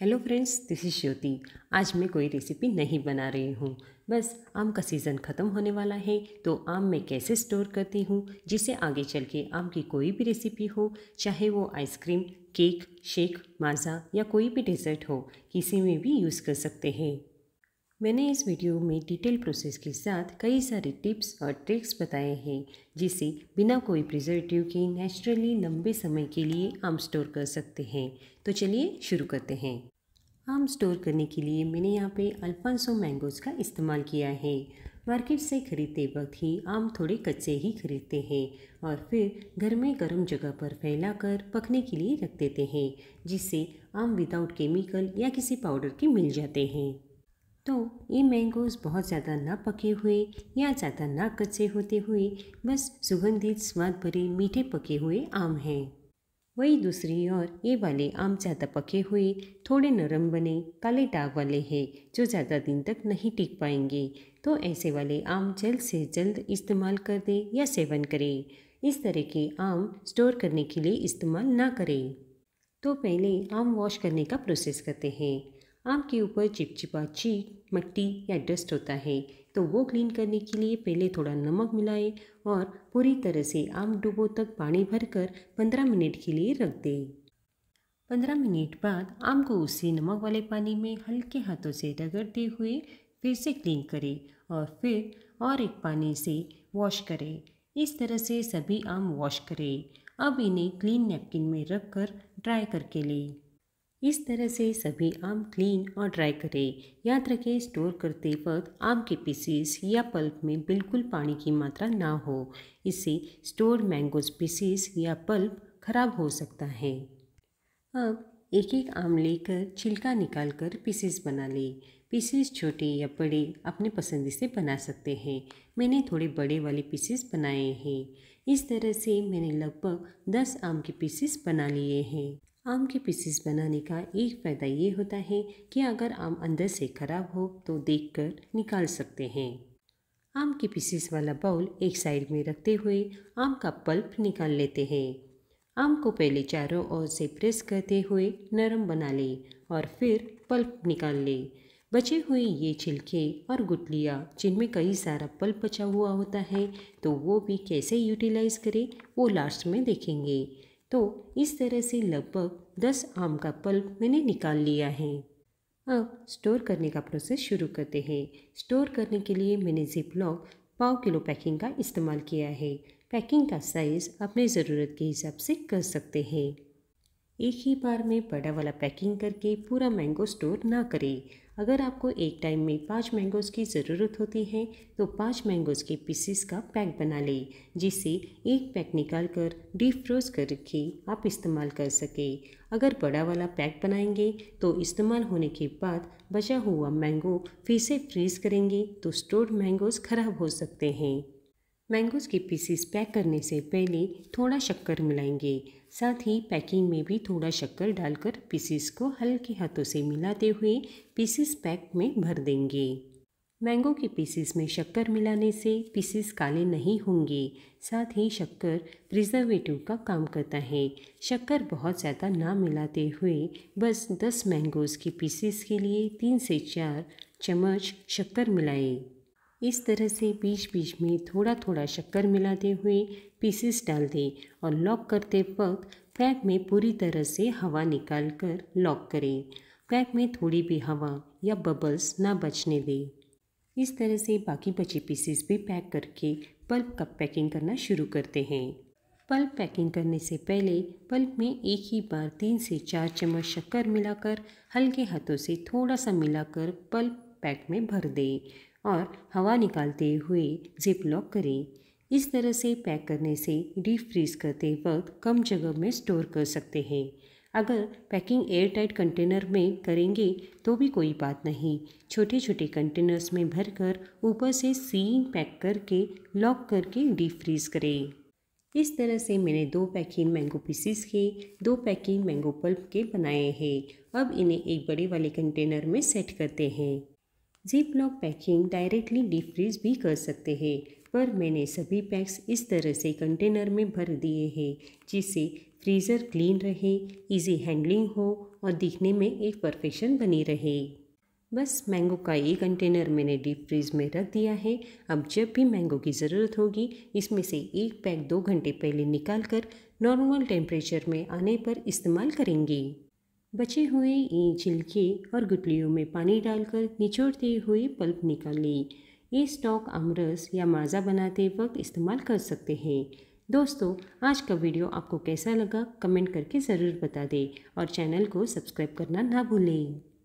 hello friends this is Jyoti आज मैं कोई रेसिपी नहीं बना रही हूँ बस आम का सीज़न ख़त्म होने वाला है तो आम मैं कैसे स्टोर करती हूँ जिसे आगे चल के आम की कोई भी रेसिपी हो चाहे वो आइसक्रीम केक शेक माजा या कोई भी डिजर्ट हो किसी में भी यूज़ कर सकते हैं मैंने इस वीडियो में डिटेल प्रोसेस के साथ कई सारे टिप्स और ट्रिक्स बताए हैं जिसे बिना कोई प्रिजर्वेटिव के नेचुरली लंबे समय के लिए आम स्टोर कर सकते हैं तो चलिए शुरू करते हैं आम स्टोर करने के लिए मैंने यहाँ पे अल्फांसो मैंगोज़ का इस्तेमाल किया है मार्केट से ख़रीदते वक्त ही आम थोड़े कच्चे ही खरीदते हैं और फिर घर में गर्म जगह पर फैलाकर पकने के लिए रख देते हैं जिससे आम विदाउट केमिकल या किसी पाउडर के मिल जाते हैं तो ये मैंगोज़ बहुत ज़्यादा ना पके हुए या ज़्यादा ना कच्चे होते हुए बस सुगंधित स्वाद भरे मीठे पके हुए आम हैं वही दूसरी ओर ये वाले आम ज़्यादा पके हुए थोड़े नरम बने काले दाग वाले हैं जो ज़्यादा दिन तक नहीं टिक पाएंगे तो ऐसे वाले आम जल्द से जल्द इस्तेमाल कर दें या सेवन करें इस तरह के आम स्टोर करने के लिए इस्तेमाल ना करें तो पहले आम वॉश करने का प्रोसेस करते हैं आपके ऊपर चिपचिपा चीट मट्टी या डस्ट होता है तो वो क्लीन करने के लिए पहले थोड़ा नमक मिलाएं और पूरी तरह से आम डुबो तक पानी भरकर 15 मिनट के लिए रख दें पंद्रह मिनट बाद आम को उसी नमक वाले पानी में हल्के हाथों से रगड़ते हुए फिर से क्लीन करें और फिर और एक पानी से वॉश करें इस तरह से सभी आम वॉश करें अब इन्हें क्लीन नैपकिन में रख कर ड्राई करके लें इस तरह से सभी आम क्लीन और ड्राई करें याद रखें स्टोर करते वक्त आम के पीसीस या पल्प में बिल्कुल पानी की मात्रा ना हो इससे स्टोर मैंगोज पीसीस या पल्प खराब हो सकता है अब एक एक आम लेकर छिलका निकाल कर पीसेस बना लें पीसेस छोटे या बड़े अपने पसंद से बना सकते हैं मैंने थोड़े बड़े वाले पीसेस बनाए हैं इस तरह से मैंने लगभग दस आम के पीसीस बना लिए हैं आम के पीसीस बनाने का एक फ़ायदा ये होता है कि अगर आम अंदर से खराब हो तो देखकर निकाल सकते हैं आम के पीसीस वाला बाउल एक साइड में रखते हुए आम का पल्प निकाल लेते हैं आम को पहले चारों ओर से प्रेस करते हुए नरम बना लें और फिर पल्प निकाल लें बचे हुए ये छिलके और गुटलियाँ जिनमें कई सारा पल्प बचा हुआ होता है तो वो भी कैसे यूटिलाइज करें वो लास्ट में देखेंगे तो इस तरह से लगभग दस आम का पल्प मैंने निकाल लिया है अब स्टोर करने का प्रोसेस शुरू करते हैं स्टोर करने के लिए मैंने जिप लॉक पाव किलो पैकिंग का इस्तेमाल किया है पैकिंग का साइज़ अपने ज़रूरत के हिसाब से कर सकते हैं एक ही बार में बड़ा वाला पैकिंग करके पूरा मैंगो स्टोर ना करें अगर आपको एक टाइम में पाँच मैंगोज़ की ज़रूरत होती है तो पाँच मैंगोज़ के पीसीस का पैक बना लें जिसे एक पैक निकाल कर डीप फ्रोज कर रखे आप इस्तेमाल कर सकें अगर बड़ा वाला पैक बनाएंगे तो इस्तेमाल होने के बाद बचा हुआ मैंगो फिर से फ्रीज़ करेंगे तो स्टोर्ड मैंगोज़ ख़राब हो सकते हैं मैंगोज़ के पीसीस पैक करने से पहले थोड़ा शक्कर मिलाएंगे साथ ही पैकिंग में भी थोड़ा शक्कर डालकर पीसीस को हल्के हाथों से मिलाते हुए पीसीस पैक में भर देंगे मैंगो के पीसीस में शक्कर मिलाने से पीसीस काले नहीं होंगे साथ ही शक्कर प्रिजर्वेटिव का काम करता है शक्कर बहुत ज़्यादा ना मिलाते हुए बस दस मैंगोज़ के पीसीस के लिए तीन से चार चम्मच शक्कर मिलाएं इस तरह से बीच बीच में थोड़ा थोड़ा शक्कर मिलाते हुए पीसेस डाल दें और लॉक करते वक्त पैक में पूरी तरह से हवा निकाल कर लॉक करें पैक में थोड़ी भी हवा या बबल्स ना बचने दें इस तरह से बाकी बचे पीसेस भी पैक करके पल्प का पैकिंग करना शुरू करते हैं पल्प पैकिंग करने से पहले पल्प में एक ही बार तीन से चार चम्मच शक्कर मिलाकर हल्के हाथों से थोड़ा सा मिलाकर पल्प पैक में भर दें और हवा निकालते हुए जिप लॉक करें इस तरह से पैक करने से डीप फ्रीज करते वक्त कम जगह में स्टोर कर सकते हैं अगर पैकिंग एयरटाइट कंटेनर में करेंगे तो भी कोई बात नहीं छोटे छोटे कंटेनर्स में भरकर ऊपर से सीन पैक करके लॉक करके डीप फ्रीज करें इस तरह से मैंने दो पैकिंग मैंगो पीसीस के दो पैकिंग मैंगो पल्प के बनाए हैं अब इन्हें एक बड़े वाले कंटेनर में सेट करते हैं zip lock packing directly deep freeze भी कर सकते हैं पर मैंने सभी पैक्स इस तरह से कंटेनर में भर दिए हैं जिससे फ्रीज़र क्लीन रहे इजी हैंडलिंग हो और दिखने में एक परफेक्शन बनी रहे बस मैंगो का ये कंटेनर मैंने डीप फ्रीज में रख दिया है अब जब भी मैंगो की ज़रूरत होगी इसमें से एक पैक दो घंटे पहले निकाल कर नॉर्मल टेम्परेचर में आने पर इस्तेमाल करेंगे बचे हुए छिलके और गुटलियों में पानी डालकर निचोड़ते हुए पल्प निकाल लें ये स्टॉक आमरस या माज़ा बनाते वक्त इस्तेमाल कर सकते हैं दोस्तों आज का वीडियो आपको कैसा लगा कमेंट करके ज़रूर बता दें और चैनल को सब्सक्राइब करना ना भूलें